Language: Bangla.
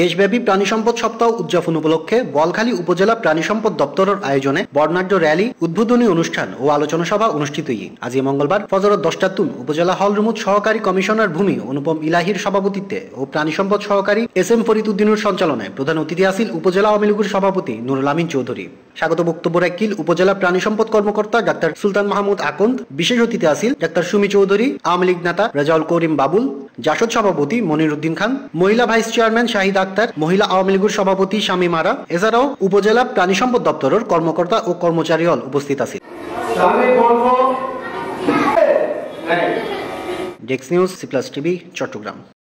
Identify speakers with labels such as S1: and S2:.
S1: দেশব্যাপী প্রাণী সম্পদ সপ্তাহ উদযাপন উপলক্ষে বলখালী উপজেলা প্রাণী সম্পদ দপ্তরের আয়োজনে বর্ণাঢ্য র্যালি উদ্বোধনী অনুষ্ঠান ও আলোচনা সভা অনুষ্ঠিত আজ মঙ্গলবার ফজরত দশটাতুন উপজেলা হল রুমুদ সহকারী কমিশনার ভূমি অনুপম ইলাহির সভাপতিত্বে ও প্রাণী সম্পদ সহকারী এস এম ফরিদ উদ্দিনের সঞ্চালনায় প্রধান অতিথি আসিল উপজেলা আওয়ামী লীগের সভাপতি নুরুল আমিন চৌধুরী স্বাগত বক্তব্য রাখিল উপজেলা প্রাণী সম্পদ কর্মকর্তা ডাক্তার সুলতান মাহমুদ আকন্দ বিশেষ অতিথি আসিল ডাক্তার সুমি চৌধুরী আওয়ামী লীগ নেতা রেজাউল করিম বাবুল জাসদ সভাপতি মনিরুদ্দিন খান মহিলা ভাইস চেয়ারম্যান শাহিদ আক্তার মহিলা আওয়ামী লীগের সভাপতি স্বামী মারা এছাড়াও উপজেলা প্রাণী সম্পদ দপ্তরের কর্মকর্তা ও কর্মচারী হল উপস্থিত আছে
S2: ডেক্স news C plus TV Chittagong